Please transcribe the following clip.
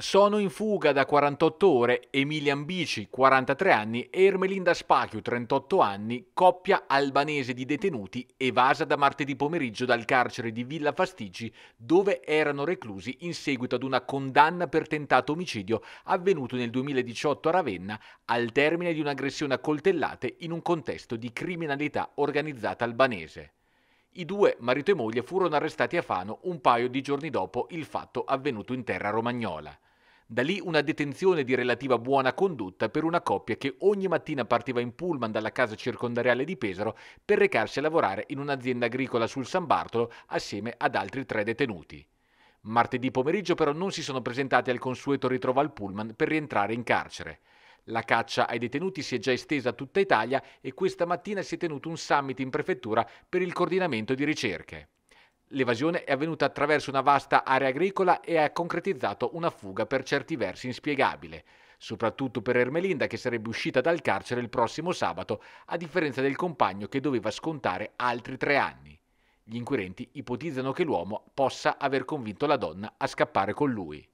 Sono in fuga da 48 ore Emilian Bici, 43 anni, e Ermelinda Spachiu, 38 anni, coppia albanese di detenuti evasa da martedì pomeriggio dal carcere di Villa Fastigi, dove erano reclusi in seguito ad una condanna per tentato omicidio avvenuto nel 2018 a Ravenna al termine di un'aggressione a coltellate in un contesto di criminalità organizzata albanese. I due, marito e moglie, furono arrestati a Fano un paio di giorni dopo il fatto avvenuto in terra romagnola. Da lì una detenzione di relativa buona condotta per una coppia che ogni mattina partiva in pullman dalla casa circondariale di Pesaro per recarsi a lavorare in un'azienda agricola sul San Bartolo assieme ad altri tre detenuti. Martedì pomeriggio però non si sono presentati al consueto ritrovo al pullman per rientrare in carcere. La caccia ai detenuti si è già estesa a tutta Italia e questa mattina si è tenuto un summit in prefettura per il coordinamento di ricerche. L'evasione è avvenuta attraverso una vasta area agricola e ha concretizzato una fuga per certi versi inspiegabile, soprattutto per Ermelinda che sarebbe uscita dal carcere il prossimo sabato, a differenza del compagno che doveva scontare altri tre anni. Gli inquirenti ipotizzano che l'uomo possa aver convinto la donna a scappare con lui.